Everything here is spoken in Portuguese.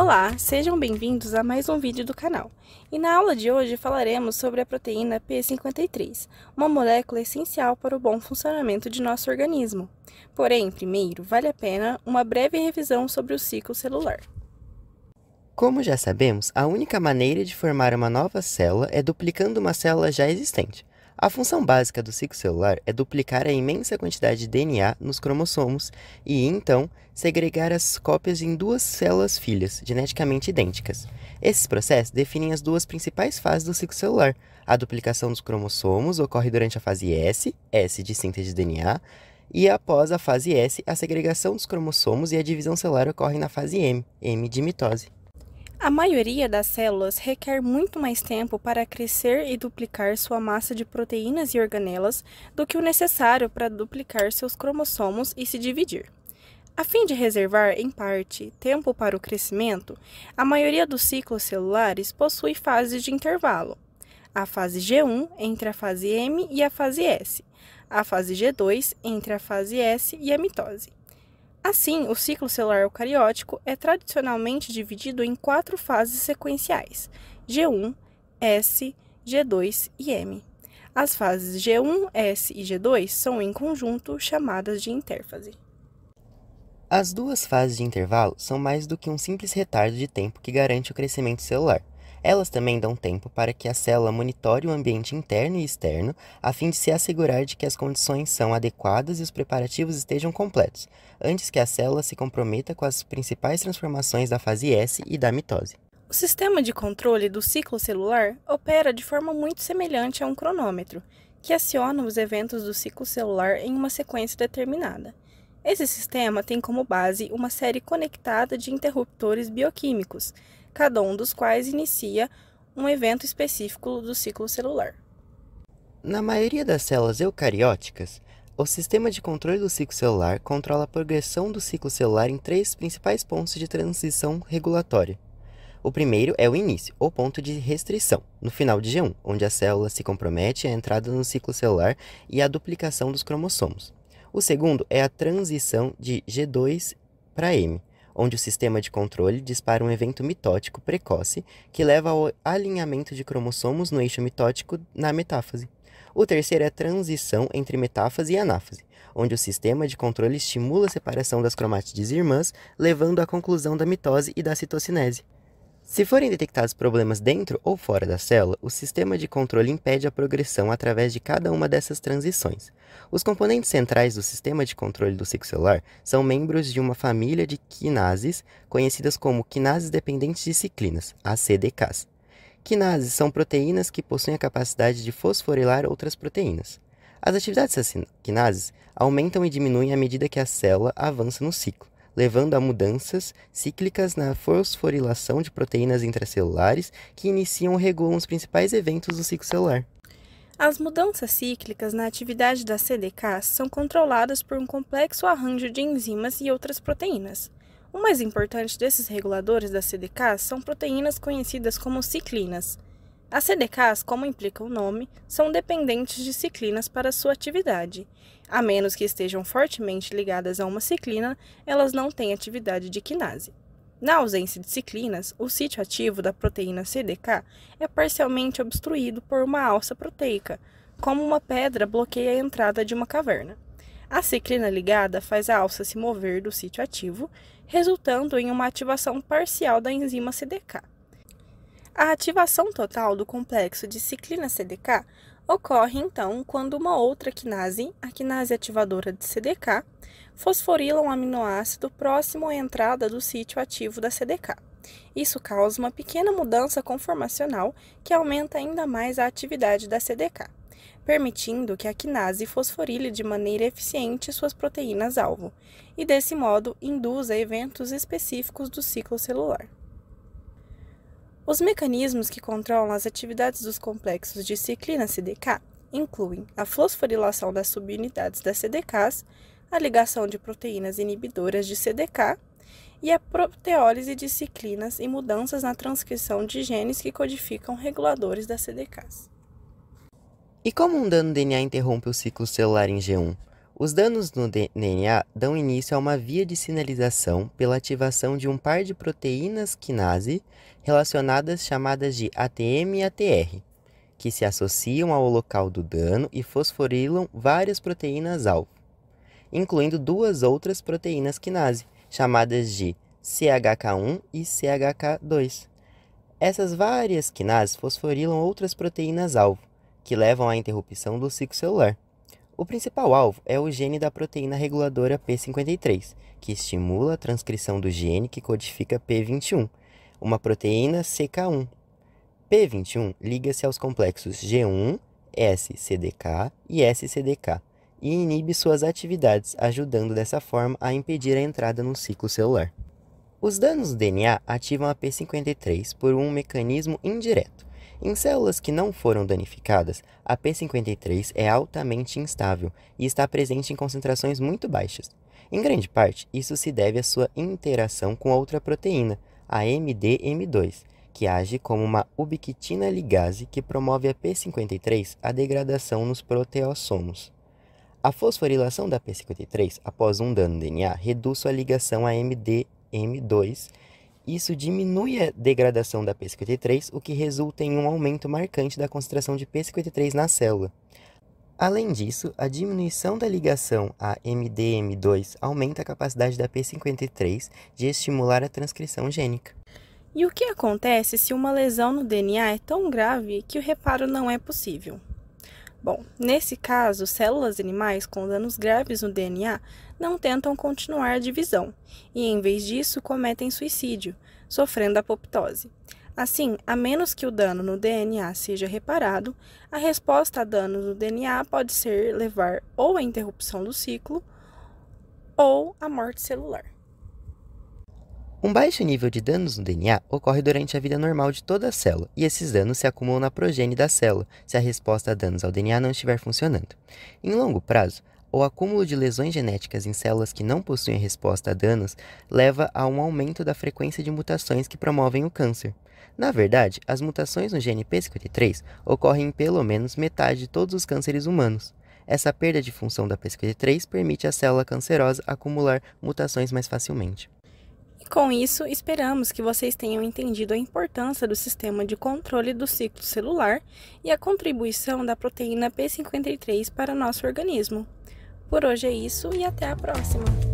Olá, sejam bem-vindos a mais um vídeo do canal. E na aula de hoje falaremos sobre a proteína P53, uma molécula essencial para o bom funcionamento de nosso organismo. Porém, primeiro, vale a pena uma breve revisão sobre o ciclo celular. Como já sabemos, a única maneira de formar uma nova célula é duplicando uma célula já existente. A função básica do ciclo celular é duplicar a imensa quantidade de DNA nos cromossomos e, então, segregar as cópias em duas células filhas, geneticamente idênticas. Esses processos definem as duas principais fases do ciclo celular. A duplicação dos cromossomos ocorre durante a fase S, S de síntese de DNA, e após a fase S, a segregação dos cromossomos e a divisão celular ocorrem na fase M, M de mitose. A maioria das células requer muito mais tempo para crescer e duplicar sua massa de proteínas e organelas do que o necessário para duplicar seus cromossomos e se dividir. A fim de reservar, em parte, tempo para o crescimento, a maioria dos ciclos celulares possui fases de intervalo. A fase G1 entre a fase M e a fase S, a fase G2 entre a fase S e a mitose. Assim, o ciclo celular eucariótico é tradicionalmente dividido em quatro fases sequenciais: G1, S, G2 e M. As fases G1, S e G2 são em conjunto chamadas de interfase. As duas fases de intervalo são mais do que um simples retardo de tempo que garante o crescimento celular. Elas também dão tempo para que a célula monitore o ambiente interno e externo, a fim de se assegurar de que as condições são adequadas e os preparativos estejam completos, antes que a célula se comprometa com as principais transformações da fase S e da mitose. O sistema de controle do ciclo celular opera de forma muito semelhante a um cronômetro, que aciona os eventos do ciclo celular em uma sequência determinada. Esse sistema tem como base uma série conectada de interruptores bioquímicos, cada um dos quais inicia um evento específico do ciclo celular. Na maioria das células eucarióticas, o sistema de controle do ciclo celular controla a progressão do ciclo celular em três principais pontos de transição regulatória. O primeiro é o início, o ponto de restrição, no final de G1, onde a célula se compromete à entrada no ciclo celular e à duplicação dos cromossomos. O segundo é a transição de G2 para M, onde o sistema de controle dispara um evento mitótico precoce que leva ao alinhamento de cromossomos no eixo mitótico na metáfase. O terceiro é a transição entre metáfase e anáfase, onde o sistema de controle estimula a separação das cromátides irmãs, levando à conclusão da mitose e da citocinese. Se forem detectados problemas dentro ou fora da célula, o sistema de controle impede a progressão através de cada uma dessas transições. Os componentes centrais do sistema de controle do ciclo celular são membros de uma família de quinases, conhecidas como quinases dependentes de ciclinas, ACDKs. Quinases são proteínas que possuem a capacidade de fosforilar outras proteínas. As atividades dessas quinases aumentam e diminuem à medida que a célula avança no ciclo levando a mudanças cíclicas na fosforilação de proteínas intracelulares que iniciam ou regulam os principais eventos do ciclo celular. As mudanças cíclicas na atividade da CDK são controladas por um complexo arranjo de enzimas e outras proteínas. O mais importante desses reguladores da CDK são proteínas conhecidas como ciclinas. As CDKs, como implica o nome, são dependentes de ciclinas para sua atividade. A menos que estejam fortemente ligadas a uma ciclina, elas não têm atividade de quinase. Na ausência de ciclinas, o sítio ativo da proteína CDK é parcialmente obstruído por uma alça proteica, como uma pedra bloqueia a entrada de uma caverna. A ciclina ligada faz a alça se mover do sítio ativo, resultando em uma ativação parcial da enzima CDK. A ativação total do complexo de ciclina-CDK ocorre então quando uma outra quinase, a quinase ativadora de CDK, fosforila um aminoácido próximo à entrada do sítio ativo da CDK. Isso causa uma pequena mudança conformacional que aumenta ainda mais a atividade da CDK, permitindo que a quinase fosforile de maneira eficiente suas proteínas-alvo, e desse modo induza eventos específicos do ciclo celular. Os mecanismos que controlam as atividades dos complexos de ciclina CDK incluem a fosforilação das subunidades das CDKs, a ligação de proteínas inibidoras de CDK e a proteólise de ciclinas e mudanças na transcrição de genes que codificam reguladores das CDKs. E como um dano DNA interrompe o ciclo celular em G1? Os danos no DNA dão início a uma via de sinalização pela ativação de um par de proteínas quinase relacionadas chamadas de ATM e ATR, que se associam ao local do dano e fosforilam várias proteínas-alvo, incluindo duas outras proteínas quinase, chamadas de CHK1 e CHK2. Essas várias quinases fosforilam outras proteínas-alvo, que levam à interrupção do ciclo celular. O principal alvo é o gene da proteína reguladora P53, que estimula a transcrição do gene que codifica P21, uma proteína CK1. P21 liga-se aos complexos G1, SCDK e SCDK e inibe suas atividades, ajudando dessa forma a impedir a entrada no ciclo celular. Os danos do DNA ativam a P53 por um mecanismo indireto em células que não foram danificadas, a P53 é altamente instável e está presente em concentrações muito baixas. Em grande parte, isso se deve à sua interação com outra proteína, a MDM2, que age como uma ubiquitina ligase que promove a P53 a degradação nos proteossomos. A fosforilação da P53 após um dano DNA reduz sua ligação a MDM2 isso diminui a degradação da P53, o que resulta em um aumento marcante da concentração de P53 na célula. Além disso, a diminuição da ligação a MDM2 aumenta a capacidade da P53 de estimular a transcrição gênica. E o que acontece se uma lesão no DNA é tão grave que o reparo não é possível? Bom, nesse caso, células animais com danos graves no DNA não tentam continuar a divisão e, em vez disso, cometem suicídio, sofrendo apoptose. Assim, a menos que o dano no DNA seja reparado, a resposta a danos no DNA pode ser levar ou à interrupção do ciclo ou à morte celular. Um baixo nível de danos no DNA ocorre durante a vida normal de toda a célula, e esses danos se acumulam na progênie da célula se a resposta a danos ao DNA não estiver funcionando. Em longo prazo, o acúmulo de lesões genéticas em células que não possuem resposta a danos leva a um aumento da frequência de mutações que promovem o câncer. Na verdade, as mutações no gene P53 ocorrem em pelo menos metade de todos os cânceres humanos. Essa perda de função da P53 permite à célula cancerosa acumular mutações mais facilmente. Com isso, esperamos que vocês tenham entendido a importância do sistema de controle do ciclo celular e a contribuição da proteína P53 para nosso organismo. Por hoje é isso e até a próxima!